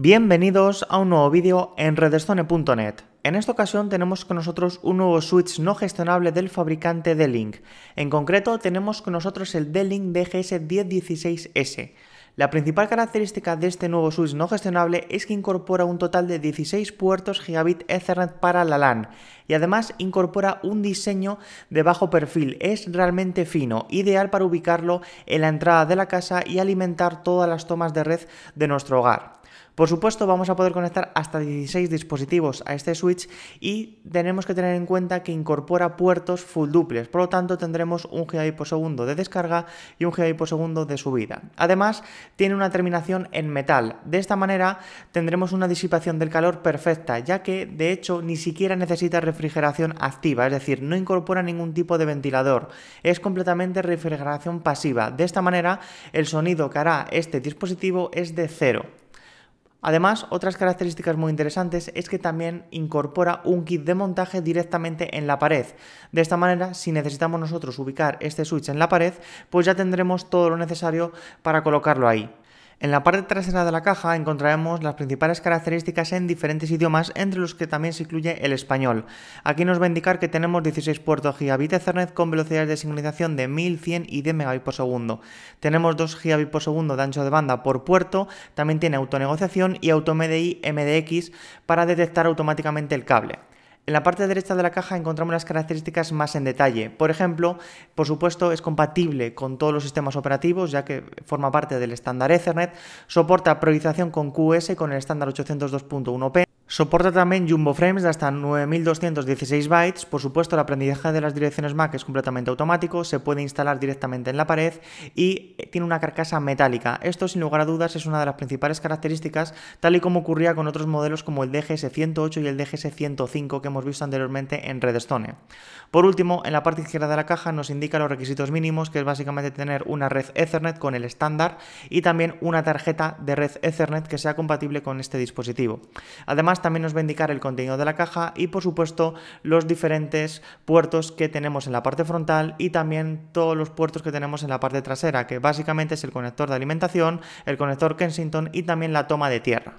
Bienvenidos a un nuevo vídeo en redestone.net. En esta ocasión tenemos con nosotros un nuevo switch no gestionable del fabricante D-Link. En concreto tenemos con nosotros el D-Link DGS1016S. La principal característica de este nuevo switch no gestionable es que incorpora un total de 16 puertos gigabit Ethernet para la LAN y además incorpora un diseño de bajo perfil, es realmente fino, ideal para ubicarlo en la entrada de la casa y alimentar todas las tomas de red de nuestro hogar. Por supuesto, vamos a poder conectar hasta 16 dispositivos a este switch y tenemos que tener en cuenta que incorpora puertos full duples, por lo tanto tendremos un GB por segundo de descarga y un GB por segundo de subida. Además, tiene una terminación en metal. De esta manera tendremos una disipación del calor perfecta, ya que de hecho ni siquiera necesita refrigeración activa, es decir, no incorpora ningún tipo de ventilador. Es completamente refrigeración pasiva. De esta manera, el sonido que hará este dispositivo es de cero. Además, otras características muy interesantes es que también incorpora un kit de montaje directamente en la pared. De esta manera, si necesitamos nosotros ubicar este switch en la pared, pues ya tendremos todo lo necesario para colocarlo ahí. En la parte trasera de la caja encontraremos las principales características en diferentes idiomas, entre los que también se incluye el español. Aquí nos va a indicar que tenemos 16 puertos gigabit Ethernet con velocidades de sincronización de 1100 y 10 megabit por segundo. Tenemos 2 gigabit por segundo de ancho de banda por puerto, también tiene autonegociación y AutoMDI MDX para detectar automáticamente el cable. En la parte derecha de la caja encontramos las características más en detalle. Por ejemplo, por supuesto es compatible con todos los sistemas operativos, ya que forma parte del estándar Ethernet, soporta priorización con QS con el estándar 802.1p, Soporta también jumbo frames de hasta 9216 bytes. Por supuesto, el aprendizaje de las direcciones MAC es completamente automático, se puede instalar directamente en la pared y tiene una carcasa metálica. Esto, sin lugar a dudas, es una de las principales características, tal y como ocurría con otros modelos como el DGS108 y el DGS105 que hemos visto anteriormente en Redstone. Por último, en la parte izquierda de la caja nos indica los requisitos mínimos, que es básicamente tener una red Ethernet con el estándar y también una tarjeta de red Ethernet que sea compatible con este dispositivo. Además, también nos va a indicar el contenido de la caja y por supuesto los diferentes puertos que tenemos en la parte frontal y también todos los puertos que tenemos en la parte trasera, que básicamente es el conector de alimentación, el conector Kensington y también la toma de tierra.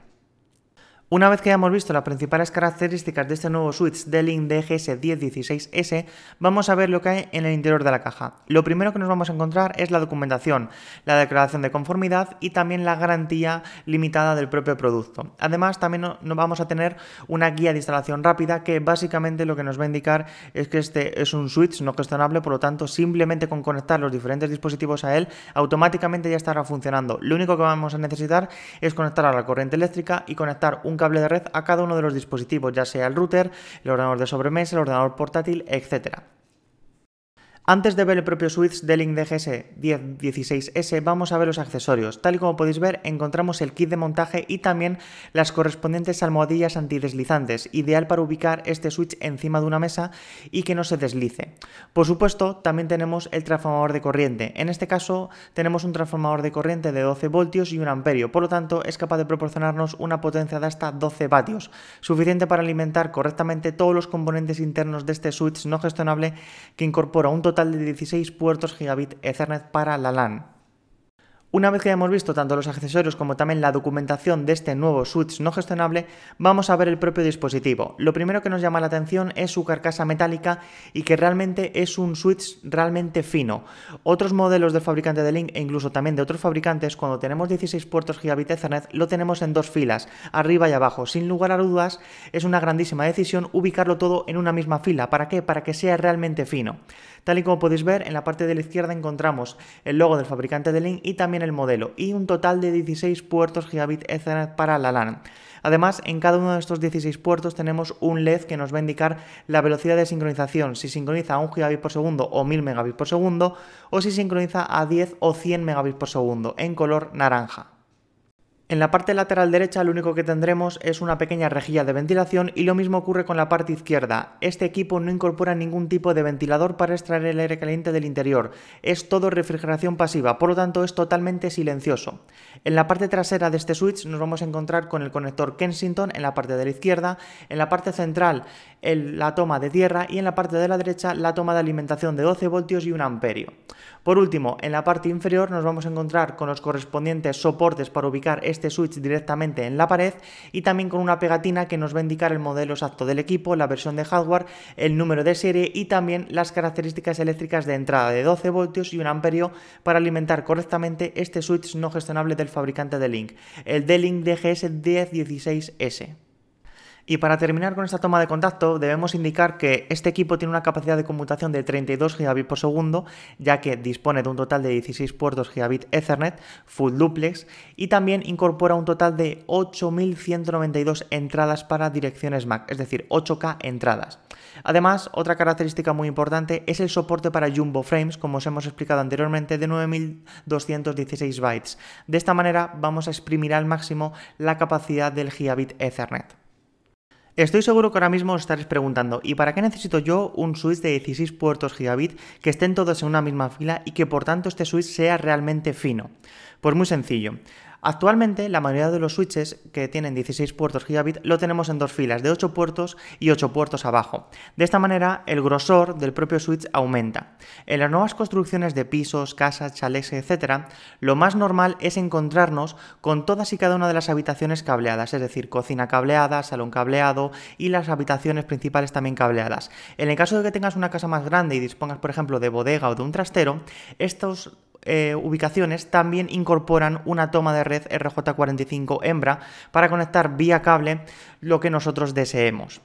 Una vez que hayamos visto las principales características de este nuevo switch D-Link DGS1016S, vamos a ver lo que hay en el interior de la caja. Lo primero que nos vamos a encontrar es la documentación, la declaración de conformidad y también la garantía limitada del propio producto. Además, también nos vamos a tener una guía de instalación rápida que básicamente lo que nos va a indicar es que este es un switch no cuestionable, por lo tanto, simplemente con conectar los diferentes dispositivos a él, automáticamente ya estará funcionando. Lo único que vamos a necesitar es conectar a la corriente eléctrica y conectar un cable de red a cada uno de los dispositivos, ya sea el router, el ordenador de sobremesa, el ordenador portátil, etc. Antes de ver el propio switch del Link DGS 1016S, vamos a ver los accesorios. Tal y como podéis ver, encontramos el kit de montaje y también las correspondientes almohadillas antideslizantes, ideal para ubicar este switch encima de una mesa y que no se deslice. Por supuesto, también tenemos el transformador de corriente. En este caso, tenemos un transformador de corriente de 12 voltios y un amperio, por lo tanto, es capaz de proporcionarnos una potencia de hasta 12 vatios, suficiente para alimentar correctamente todos los componentes internos de este switch no gestionable que incorpora un total de 16 puertos gigabit Ethernet para la LAN. Una vez que hemos visto tanto los accesorios como también la documentación de este nuevo switch no gestionable, vamos a ver el propio dispositivo. Lo primero que nos llama la atención es su carcasa metálica y que realmente es un switch realmente fino. Otros modelos del fabricante de Link e incluso también de otros fabricantes, cuando tenemos 16 puertos Gigabit Ethernet, lo tenemos en dos filas, arriba y abajo. Sin lugar a dudas, es una grandísima decisión ubicarlo todo en una misma fila. ¿Para qué? Para que sea realmente fino. Tal y como podéis ver, en la parte de la izquierda encontramos el logo del fabricante de Link y también el modelo y un total de 16 puertos gigabit Ethernet para la LAN. Además, en cada uno de estos 16 puertos tenemos un LED que nos va a indicar la velocidad de sincronización, si sincroniza a 1 gigabit por segundo o 1000 megabits por segundo, o si sincroniza a 10 o 100 megabits por segundo, en color naranja. En la parte lateral derecha lo único que tendremos es una pequeña rejilla de ventilación y lo mismo ocurre con la parte izquierda. Este equipo no incorpora ningún tipo de ventilador para extraer el aire caliente del interior, es todo refrigeración pasiva, por lo tanto es totalmente silencioso. En la parte trasera de este switch nos vamos a encontrar con el conector Kensington en la parte de la izquierda, en la parte central la toma de tierra y en la parte de la derecha la toma de alimentación de 12 voltios y 1 amperio. Por último, en la parte inferior nos vamos a encontrar con los correspondientes soportes para ubicar este este switch directamente en la pared y también con una pegatina que nos va a indicar el modelo exacto del equipo, la versión de hardware, el número de serie y también las características eléctricas de entrada de 12 voltios y un amperio para alimentar correctamente este switch no gestionable del fabricante de Link, el D-Link DGS 1016S. Y para terminar con esta toma de contacto, debemos indicar que este equipo tiene una capacidad de conmutación de 32 gigabit por segundo, ya que dispone de un total de 16 puertos gigabit Ethernet full duplex y también incorpora un total de 8.192 entradas para direcciones MAC, es decir, 8K entradas. Además, otra característica muy importante es el soporte para Jumbo Frames, como os hemos explicado anteriormente, de 9.216 bytes. De esta manera vamos a exprimir al máximo la capacidad del gigabit Ethernet. Estoy seguro que ahora mismo os estaréis preguntando, ¿y para qué necesito yo un switch de 16 puertos gigabit que estén todos en una misma fila y que por tanto este switch sea realmente fino? Pues muy sencillo. Actualmente la mayoría de los switches que tienen 16 puertos gigabit lo tenemos en dos filas, de 8 puertos y 8 puertos abajo. De esta manera el grosor del propio switch aumenta. En las nuevas construcciones de pisos, casas, chalets, etc., lo más normal es encontrarnos con todas y cada una de las habitaciones cableadas, es decir, cocina cableada, salón cableado y las habitaciones principales también cableadas. En el caso de que tengas una casa más grande y dispongas, por ejemplo, de bodega o de un trastero, estos eh, ubicaciones también incorporan una toma de red RJ45 hembra para conectar vía cable lo que nosotros deseemos.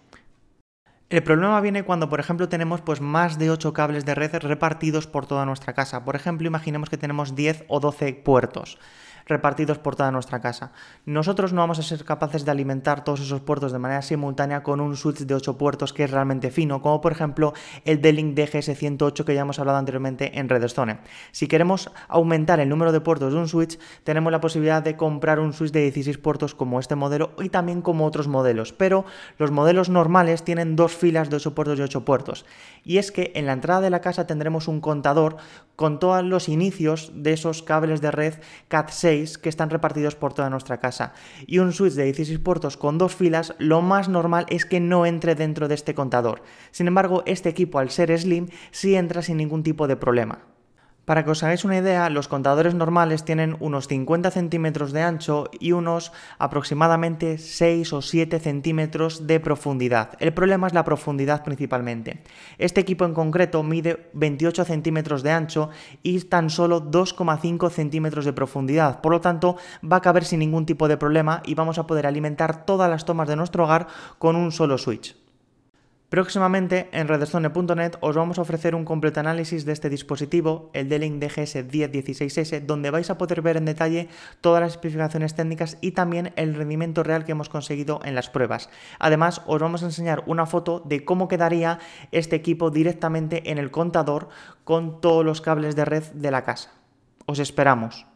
El problema viene cuando, por ejemplo, tenemos pues, más de 8 cables de red repartidos por toda nuestra casa. Por ejemplo, imaginemos que tenemos 10 o 12 puertos repartidos por toda nuestra casa. Nosotros no vamos a ser capaces de alimentar todos esos puertos de manera simultánea con un switch de 8 puertos que es realmente fino, como por ejemplo el D-Link DGS108 que ya hemos hablado anteriormente en Redstone. Si queremos aumentar el número de puertos de un switch, tenemos la posibilidad de comprar un switch de 16 puertos como este modelo y también como otros modelos, pero los modelos normales tienen dos filas de 8 puertos y 8 puertos y es que en la entrada de la casa tendremos un contador con todos los inicios de esos cables de red CAT6 que están repartidos por toda nuestra casa. Y un switch de 16 puertos con dos filas, lo más normal es que no entre dentro de este contador. Sin embargo, este equipo al ser slim sí entra sin ningún tipo de problema. Para que os hagáis una idea, los contadores normales tienen unos 50 centímetros de ancho y unos aproximadamente 6 o 7 centímetros de profundidad. El problema es la profundidad principalmente. Este equipo en concreto mide 28 centímetros de ancho y tan solo 2,5 centímetros de profundidad. Por lo tanto, va a caber sin ningún tipo de problema y vamos a poder alimentar todas las tomas de nuestro hogar con un solo switch. Próximamente en redeszone.net os vamos a ofrecer un completo análisis de este dispositivo, el D-Link DGS 1016S, donde vais a poder ver en detalle todas las especificaciones técnicas y también el rendimiento real que hemos conseguido en las pruebas. Además, os vamos a enseñar una foto de cómo quedaría este equipo directamente en el contador con todos los cables de red de la casa. Os esperamos.